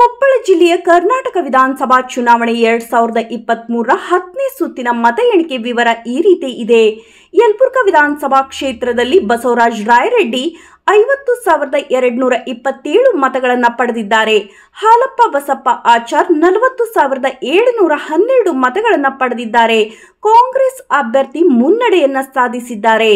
ಕೊಪ್ಪಳ ಜಿಲ್ಲೆಯ ಕರ್ನಾಟಕ ವಿಧಾನಸಭಾ ಚುನಾವಣೆ ಎರಡ್ ಸಾವಿರದ ಮೂರರ ಹತ್ತನೇ ಸುತ್ತಿನ ಮತ ಎಣಿಕೆ ವಿವರ ಈ ರೀತಿ ಇದೆ ಯಲ್ಪುರ್ಕ ವಿಧಾನಸಭಾ ಕ್ಷೇತ್ರದಲ್ಲಿ ಬಸವರಾಜ್ ರಾಯರೆಡ್ಡಿ ಐವತ್ತು ಸಾವಿರದ ಎರಡ್ನೂರ ಇಪ್ಪತ್ತೇಳು ಮತಗಳನ್ನು ಪಡೆದಿದ್ದಾರೆ ಹಾಲಪ್ಪ ಬಸಪ್ಪ ಆಚಾರ್ ನಲವತ್ತು ಸಾವಿರದ ಏಳುನೂರ ಹನ್ನೆರಡು ಮತಗಳನ್ನು ಪಡೆದಿದ್ದಾರೆ ಕಾಂಗ್ರೆಸ್ ಅಭ್ಯರ್ಥಿ ಮುನ್ನಡೆಯನ್ನ ಸಾಧಿಸಿದ್ದಾರೆ